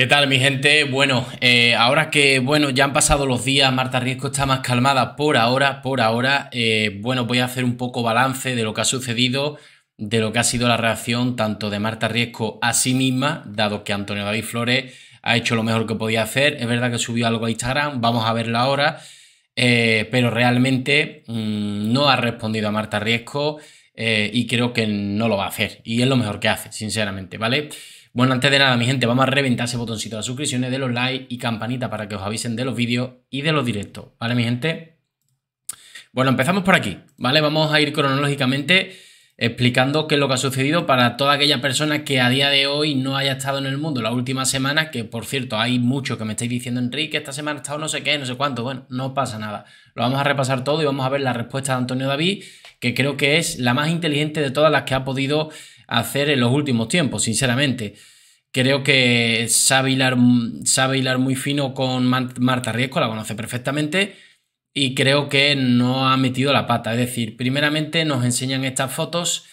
¿Qué tal mi gente? Bueno, eh, ahora que bueno, ya han pasado los días, Marta Riesco está más calmada por ahora, por ahora, eh, bueno, voy a hacer un poco balance de lo que ha sucedido, de lo que ha sido la reacción tanto de Marta Riesco a sí misma, dado que Antonio David Flores ha hecho lo mejor que podía hacer, es verdad que subió algo a Instagram, vamos a verlo ahora, eh, pero realmente mm, no ha respondido a Marta Riesco y creo que no lo va a hacer, y es lo mejor que hace, sinceramente, ¿vale? vale bueno, antes de nada, mi gente, vamos a reventar ese botoncito de suscripciones, de los likes y campanita para que os avisen de los vídeos y de los directos, ¿vale, mi gente? Bueno, empezamos por aquí, ¿vale? Vamos a ir cronológicamente explicando qué es lo que ha sucedido para toda aquella persona que a día de hoy no haya estado en el mundo la última semana, que por cierto hay mucho que me estáis diciendo, Enrique, esta semana ha estado no sé qué, no sé cuánto, bueno, no pasa nada. Lo vamos a repasar todo y vamos a ver la respuesta de Antonio David, que creo que es la más inteligente de todas las que ha podido hacer en los últimos tiempos, sinceramente. Creo que sabe hilar, sabe hilar muy fino con Marta Riesco, la conoce perfectamente y creo que no ha metido la pata. Es decir, primeramente nos enseñan estas fotos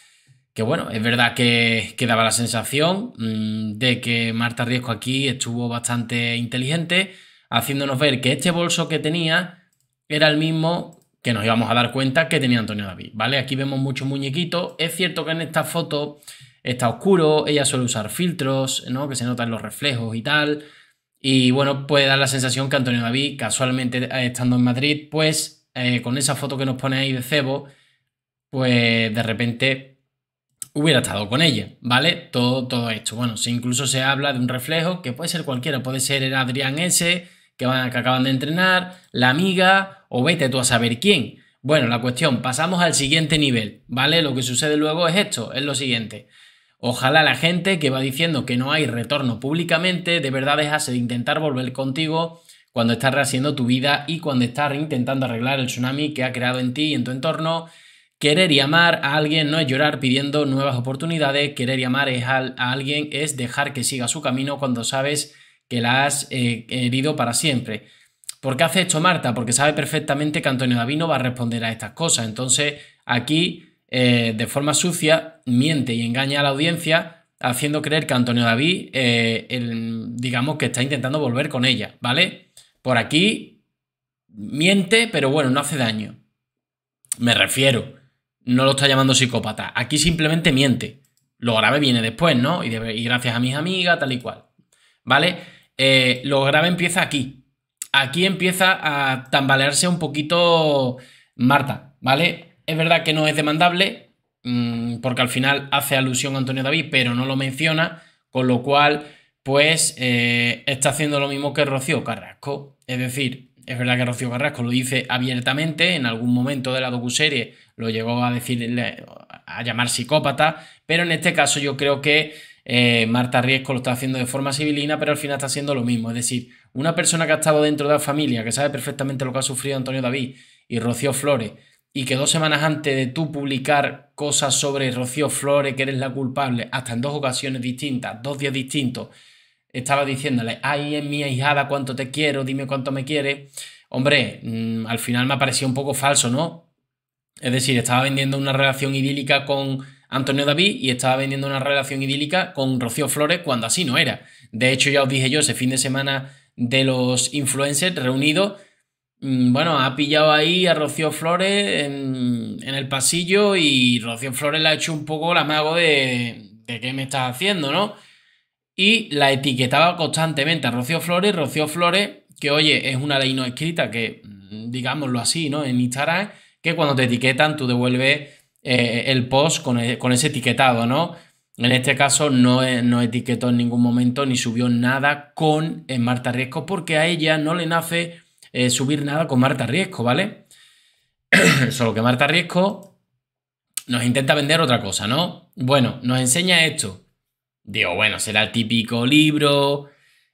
que bueno, es verdad que, daba la sensación mm, de que Marta Riesco aquí estuvo bastante inteligente, haciéndonos ver que este bolso que tenía era el mismo que nos íbamos a dar cuenta que tenía Antonio David, ¿vale? Aquí vemos muchos muñequitos. Es cierto que en esta foto está oscuro, ella suele usar filtros, ¿no? Que se notan los reflejos y tal. Y bueno, puede dar la sensación que Antonio David, casualmente eh, estando en Madrid, pues eh, con esa foto que nos pone ahí de cebo, pues de repente hubiera estado con ella, ¿vale? Todo, todo esto. Bueno, si incluso se habla de un reflejo que puede ser cualquiera, puede ser el Adrián S., que, acaban de entrenar, la amiga o vete tú a saber quién. Bueno, la cuestión, pasamos al siguiente nivel, ¿vale? Lo que sucede luego es esto, es lo siguiente. Ojalá la gente que va diciendo que no hay retorno públicamente de verdad dejase de intentar volver contigo cuando estás rehaciendo tu vida y cuando estás intentando arreglar el tsunami que ha creado en ti y en tu entorno. Querer y amar a alguien no es llorar pidiendo nuevas oportunidades, querer y amar a alguien es dejar que siga su camino cuando sabes que la has eh, herido para siempre. ¿Por qué hace esto Marta? Porque sabe perfectamente que Antonio David no va a responder a estas cosas. Entonces, aquí, eh, de forma sucia, miente y engaña a la audiencia haciendo creer que Antonio David, eh, digamos que está intentando volver con ella, ¿vale? Por aquí miente, pero bueno, no hace daño. Me refiero, no lo está llamando psicópata. Aquí simplemente miente. Lo grave viene después, ¿no? Y, y gracias a mis amigas, tal y cual. ¿Vale? Eh, lo grave empieza aquí. Aquí empieza a tambalearse un poquito Marta, ¿vale? Es verdad que no es demandable, mm, porque al final hace alusión a Antonio David, pero no lo menciona, con lo cual, pues eh, está haciendo lo mismo que Rocío Carrasco. Es decir, es verdad que Rocío Carrasco lo dice abiertamente, en algún momento de la docuserie lo llegó a decir, a llamar psicópata, pero en este caso yo creo que eh, Marta Riesco lo está haciendo de forma civilina, pero al final está haciendo lo mismo. Es decir, una persona que ha estado dentro de la familia, que sabe perfectamente lo que ha sufrido Antonio David y Rocío Flores, y que dos semanas antes de tú publicar cosas sobre Rocío Flores, que eres la culpable, hasta en dos ocasiones distintas, dos días distintos, estaba diciéndole, ay, es mi hijada, cuánto te quiero, dime cuánto me quieres. Hombre, mm, al final me parecido un poco falso, ¿no? Es decir, estaba vendiendo una relación idílica con Antonio David y estaba vendiendo una relación idílica con Rocío Flores cuando así no era. De hecho, ya os dije yo, ese fin de semana de los influencers reunidos, mm, bueno, ha pillado ahí a Rocío Flores en, el pasillo y Rocío Flores le ha hecho un poco la amago de, de qué me estás haciendo, ¿no? Y la etiquetaba constantemente a Rocío Flores, Rocío Flores, que oye, es una ley no escrita que, mm, digámoslo así, ¿no? En Instagram, que cuando te etiquetan tú devuelves eh, el post e, con, ese etiquetado, ¿no? En este caso no, e, no etiquetó en ningún momento ni subió nada con eh, Marta Riesco porque a ella no le nace eh, subir nada con Marta Riesco, ¿vale? Solo que Marta Riesco nos intenta vender otra cosa, ¿no? Bueno, nos enseña esto. Digo, bueno, será el típico libro,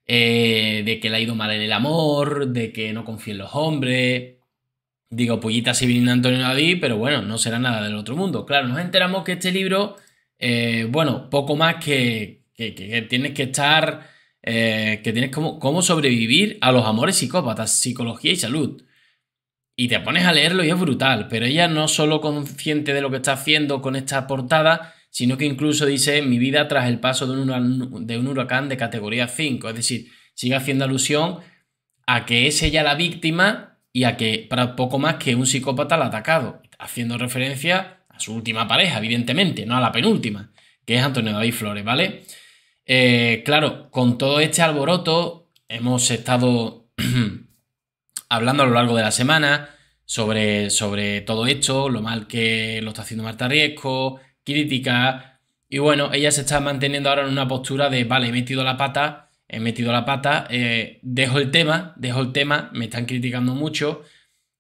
de que le ha ido mal en el amor, de que no confía en los hombres, Digo, Pullita si viene Antonio Nadí, pero bueno, no será nada del otro mundo. Claro, nos enteramos que este libro, eh, bueno, poco más que, que, tienes que estar, eh, que tienes como cómo sobrevivir a los amores psicópatas, psicología y salud. Y te pones a leerlo y es brutal, pero ella no solo consciente de lo que está haciendo con esta portada, sino que incluso dice mi vida tras el paso de un, de un huracán de categoría 5, es decir, sigue haciendo alusión a que es ella la víctima y a que para poco más que un psicópata la ha atacado, haciendo referencia a su última pareja, evidentemente, no a la penúltima, que es Antonio David Flores, ¿vale? Eh, claro, con todo este alboroto hemos estado hablando a lo largo de la semana sobre, sobre todo esto, lo mal que lo está haciendo Marta Riesco, crítica, y bueno, ella se está manteniendo ahora en una postura de, vale, he metido la pata, he metido la pata, eh, dejo el tema, dejo el tema, me están criticando mucho,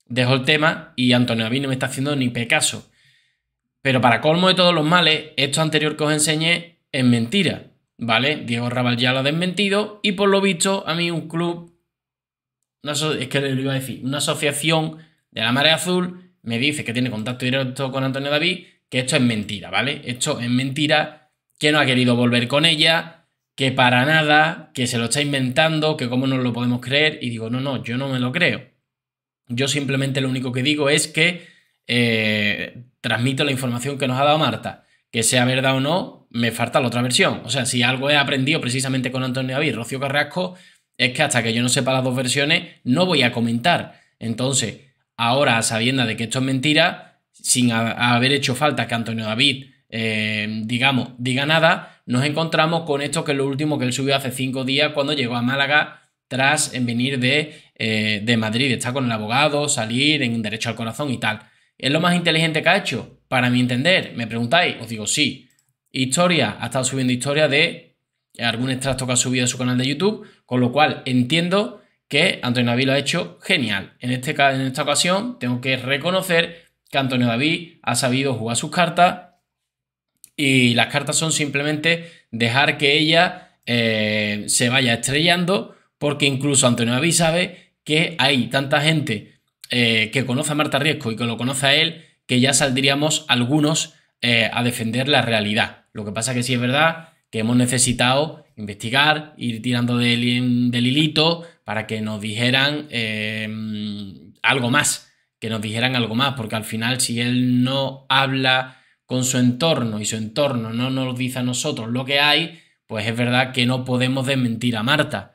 dejo el tema y Antonio David no me está haciendo ni pecaso. Pero para colmo de todos los males, esto anterior que os enseñé es mentira, ¿vale? Diego Rabal ya lo ha desmentido y por lo visto a mí un club, es que le iba a decir, una asociación de la Marea Azul me dice que tiene contacto directo con Antonio David, que esto es mentira, ¿vale? Esto es mentira, que no ha querido volver con ella, que para nada, que se lo está inventando, que cómo no lo podemos creer, y digo, no, no, yo no me lo creo. Yo simplemente lo único que digo es que eh, transmito la información que nos ha dado Marta, que sea verdad o no, me falta la otra versión. O sea, si algo he aprendido precisamente con Antonio David, Rocío Carrasco, es que hasta que yo no sepa las dos versiones, no voy a comentar. Entonces, ahora, sabiendo de que esto es mentira, sin haber hecho falta que Antonio David eh, digamos, diga nada, nos encontramos con esto que es lo último que él subió hace cinco días cuando llegó a Málaga tras venir de, eh, Madrid, está con el abogado, salir en derecho al corazón y tal. ¿Es lo más inteligente que ha hecho? Para mi entender, me preguntáis, os digo sí. Historia, ha estado subiendo historia de algún extracto que ha subido a su canal de YouTube, con lo cual entiendo que Antonio David lo ha hecho genial. En, este, en esta ocasión tengo que reconocer que Antonio David ha sabido jugar sus cartas y las cartas son simplemente dejar que ella eh, se vaya estrellando, porque incluso Antonio avis sabe que hay tanta gente eh, que conoce a Marta Riesco y que lo conoce a él, que ya saldríamos algunos eh, a defender la realidad. Lo que pasa que sí es verdad que hemos necesitado investigar, ir tirando del, del hilito para que nos dijeran em, algo más, que nos dijeran algo más, porque al final si él no habla con su entorno y su entorno no nos dice a nosotros lo que hay, pues es verdad que no podemos desmentir a Marta.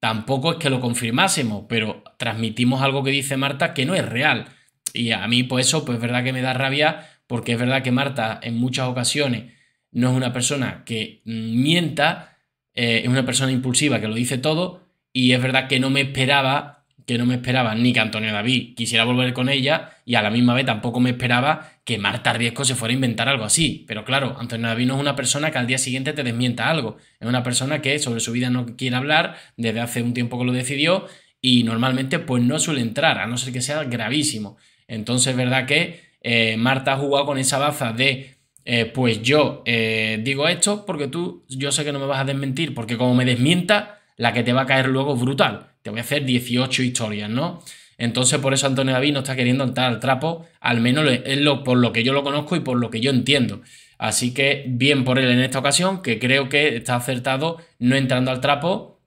Tampoco es que lo confirmásemos, pero transmitimos algo que dice Marta que no es real. Y a mí, pues eso, pues es verdad que me da rabia, porque es verdad que Marta en muchas ocasiones no es una persona que mienta, eh, es una persona impulsiva que lo dice todo, y es verdad que no me esperaba, que no me esperaba ni que Antonio David quisiera volver con ella, y a la misma vez tampoco me esperaba que Marta Riesco se fuera a inventar algo así. Pero claro, Antonio David es una persona que al día siguiente te desmienta algo. Es una persona que sobre su vida no quiere hablar, desde hace un tiempo que lo decidió, y normalmente pues no suele entrar, a no ser que sea gravísimo. Entonces es verdad que eh, Marta ha jugado con esa baza de, eh, pues yo eh, digo esto porque tú, yo sé que no me vas a desmentir, porque como me desmienta, la que te va a caer luego es brutal. Te voy a hacer 18 historias, ¿no? Entonces, por eso Antonio David no está queriendo entrar al trapo, al menos es por lo que yo lo conozco y por lo que yo entiendo. Así que bien por él en esta ocasión, que creo que está acertado no entrando al trapo.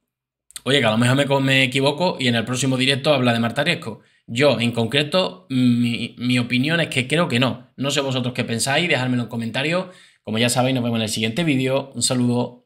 Oye, que a lo mejor me, equivoco y en el próximo directo habla de Martaresco. Yo, en concreto, mi, mi opinión es que creo que no. No sé vosotros qué pensáis, dejármelo en comentarios. Como ya sabéis, nos vemos en el siguiente vídeo. Un saludo.